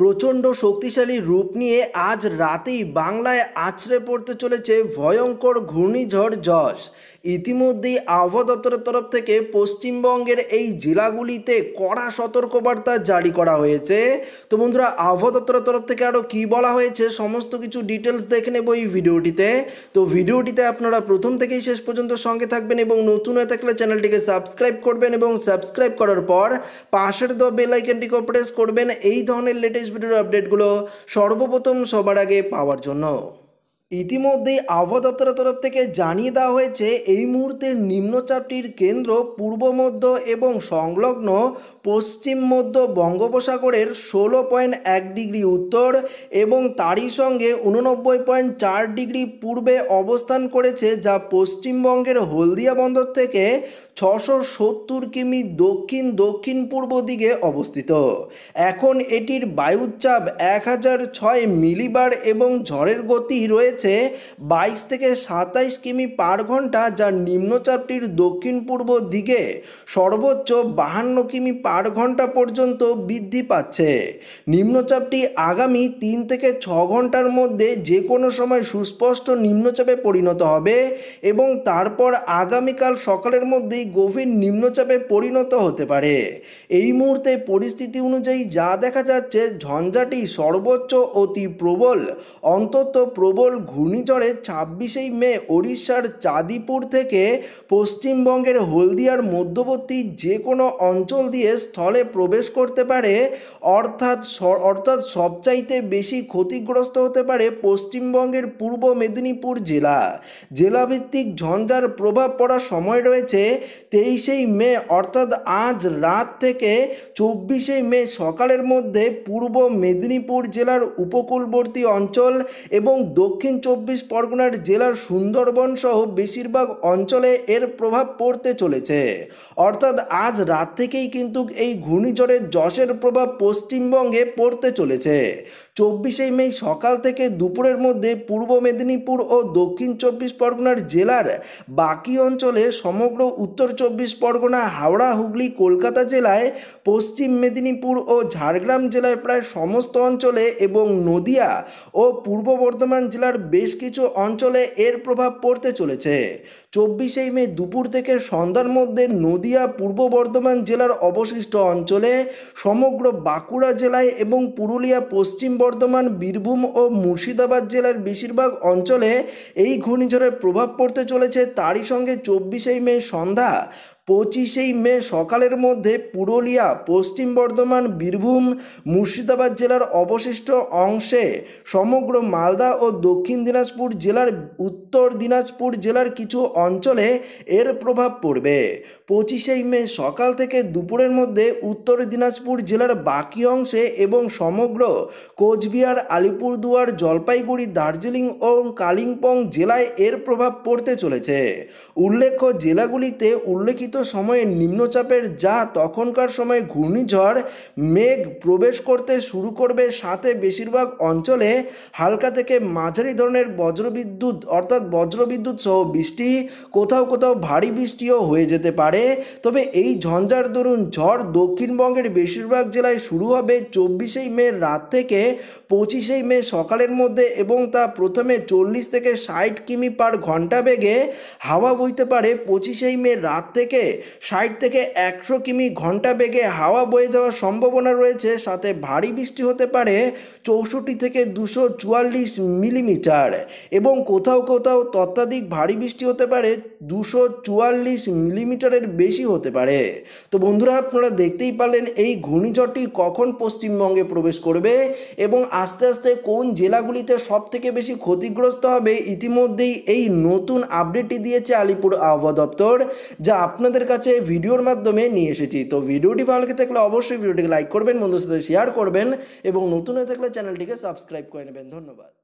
প্রচণ্ড শক্তিশালী রূপ নিয়ে আজ রাতেই বাংলায় আছড়ে পড়তে চলেছে ভয়ঙ্কর ঘূর্ণিঝড় যশ ইতিমধ্যেই আবহাওয়া দপ্তরের তরফ থেকে পশ্চিমবঙ্গের এই জেলাগুলিতে কড়া সতর্কবার্তা জারি করা হয়েছে তো বন্ধুরা আবহাওয়া দপ্তরের তরফ থেকে আরও কি বলা হয়েছে সমস্ত কিছু ডিটেলস দেখে নেব এই ভিডিওটিতে তো ভিডিওটিতে আপনারা প্রথম থেকেই শেষ পর্যন্ত সঙ্গে থাকবেন এবং নতুন হয়ে থাকলে চ্যানেলটিকে সাবস্ক্রাইব করবেন এবং সাবস্ক্রাইব করার পর পাশের দ বেল আইকনটিকে প্রেস করবেন এই ধরনের লেটেস্ট ভিডিওর আপডেটগুলো সর্বপ্রথম সবার আগে পাওয়ার জন্য ইতিমধ্যেই আবহাওয়া দপ্তরের তরফ থেকে জানিয়ে দেওয়া হয়েছে এই মুহূর্তে নিম্নচাপটির কেন্দ্র পূর্ব মধ্য এবং সংলগ্ন পশ্চিম মধ্য বঙ্গোপসাগরের ষোলো পয়েন্ট এক ডিগ্রি উত্তর এবং তারই সঙ্গে উননব্বই পয়েন্ট চার ডিগ্রি পূর্বে অবস্থান করেছে যা পশ্চিমবঙ্গের হলদিয়া বন্দর থেকে ছশো সত্তর কিমি দক্ষিণ দক্ষিণ পূর্ব দিকে অবস্থিত এখন এটির বায়ুচাপ এক হাজার ছয় মিলিবার এবং ঝড়ের গতি রয়েছে রয়েছে বাইশ থেকে সাতাইশ কিমি পার ঘন্টা যা নিম্নচাপটির দক্ষিণ পূর্ব দিকে সর্বোচ্চ বাহান্ন কিমি পার ঘন্টা পর্যন্ত বৃদ্ধি পাচ্ছে নিম্নচাপটি আগামী তিন থেকে ছ ঘন্টার মধ্যে যে কোনো সময় সুস্পষ্ট নিম্নচাপে পরিণত হবে এবং তারপর আগামীকাল সকালের মধ্যেই গভীর নিম্নচাপে পরিণত হতে পারে এই মুহূর্তে পরিস্থিতি অনুযায়ী যা দেখা যাচ্ছে ঝঞ্ঝাটি সর্বোচ্চ অতি প্রবল অন্তত প্রবল ঘূর্ণিঝড়ে ছাব্বিশেই মে ওড়িশার চাঁদিপুর থেকে পশ্চিমবঙ্গের হলদিয়ার মধ্যবর্তী যে কোনো অঞ্চল দিয়ে স্থলে প্রবেশ করতে পারে অর্থাৎ অর্থাৎ সবচাইতে বেশি ক্ষতিগ্রস্ত হতে পারে পশ্চিমবঙ্গের পূর্ব মেদিনীপুর জেলা জেলাভিত্তিক ঝঞ্ঝার প্রভাব পড়ার সময় রয়েছে তেইশেই মে অর্থাৎ আজ রাত থেকে চব্বিশে মে সকালের মধ্যে পূর্ব মেদিনীপুর জেলার উপকূলবর্তী অঞ্চল এবং দক্ষিণ চব্বিশ পরগনার জেলার সুন্দরবন সহ বেশিরভাগ অঞ্চলে এর প্রভাব পড়তে চলেছে অর্থাৎ আজ রাত থেকেই কিন্তু এই ঘূর্ণিঝড়ের যশের প্রভাব পশ্চিমবঙ্গে পড়তে চলেছে চব্বিশে মে সকাল থেকে দুপুরের মধ্যে পূর্ব মেদিনীপুর ও দক্ষিণ চব্বিশ পরগনার জেলার বাকি অঞ্চলে সমগ্র উত্তর চব্বিশ পরগনা হাওড়া হুগলি কলকাতা জেলায় পশ্চিম মেদিনীপুর ও ঝাড়গ্রাম জেলায় প্রায় সমস্ত অঞ্চলে এবং নদিয়া ও পূর্ব বর্ধমান জেলার বেশ কিছু অঞ্চলে এর প্রভাব পড়তে চলেছে চব্বিশে মে দুপুর থেকে সন্ধ্যার মধ্যে নদিয়া পূর্ব বর্ধমান জেলার অবশিষ্ট অঞ্চলে সমগ্র বাঁকুড়া জেলায় এবং পুরুলিয়া পশ্চিম বর্ধমান বীরভূম ও মুর্শিদাবাদ জেলার বেশিরভাগ অঞ্চলে এই ঘূর্ণিঝড়ের প্রভাব পড়তে চলেছে তারই সঙ্গে চব্বিশে মে সন্ধ্যা পঁচিশেই মে সকালের মধ্যে পুরুলিয়া পশ্চিম বর্ধমান বীরভূম মুর্শিদাবাদ জেলার অবশিষ্ট অংশে সমগ্র মালদা ও দক্ষিণ দিনাজপুর জেলার উত্তর দিনাজপুর জেলার কিছু অঞ্চলে এর প্রভাব পড়বে পঁচিশেই মে সকাল থেকে দুপুরের মধ্যে উত্তর দিনাজপুর জেলার বাকি অংশে এবং সমগ্র কোচবিহার আলিপুরদুয়ার জলপাইগুড়ি দার্জিলিং ও কালিম্পং জেলায় এর প্রভাব পড়তে চলেছে উল্লেখ্য জেলাগুলিতে উল্লেখিত সময়ে নিম্নচাপের যা তখনকার সময়ে ঘূর্ণিঝড় মেঘ প্রবেশ করতে শুরু করবে সাথে বেশিরভাগ অঞ্চলে হালকা থেকে মাঝারি ধরনের বজ্রবিদ্যুৎ অর্থাৎ বজ্রবিদ্যুৎ সহ বৃষ্টি কোথাও কোথাও ভারী বৃষ্টিও হয়ে যেতে পারে তবে এই ঝঞ্ঝার দরুন ঝড় দক্ষিণবঙ্গের বেশিরভাগ জেলায় শুরু হবে চব্বিশেই মে রাত থেকে পঁচিশেই মে সকালের মধ্যে এবং তা প্রথমে চল্লিশ থেকে ষাট কিমি পার ঘন্টা বেগে হাওয়া বইতে পারে পঁচিশেই মে রাত থেকে ষাট থেকে একশো কিমি ঘন্টা বেগে হাওয়া বয়ে যাওয়ার সম্ভাবনা রয়েছে সাথে ভারী বৃষ্টি হতে পারে চৌষট্টি থেকে দুশো চুয়াল্লিশ মিলিমিটার এবং কোথাও কোথাও তত্ত্বাধিক ভারী বৃষ্টি হতে পারে দুশো চুয়াল্লিশ মিলিমিটারের বেশি হতে পারে তো বন্ধুরা আপনারা দেখতেই পারলেন এই ঘূর্ণিঝড়টি কখন পশ্চিমবঙ্গে প্রবেশ করবে এবং আস্তে আস্তে কোন জেলাগুলিতে সবথেকে বেশি ক্ষতিগ্রস্ত হবে ইতিমধ্যেই এই নতুন আপডেটটি দিয়েছে আলিপুর আবহাওয়া দপ্তর যা আপনার আপনাদের কাছে ভিডিওর মাধ্যমে নিয়ে এসেছি তো ভিডিওটি ভালো লাগে থাকলে অবশ্যই ভিডিওটিকে লাইক করবেন বন্ধুর সাথে শেয়ার করবেন এবং নতুন হয়ে থাকলে চ্যানেলটিকে সাবস্ক্রাইব করে নেবেন ধন্যবাদ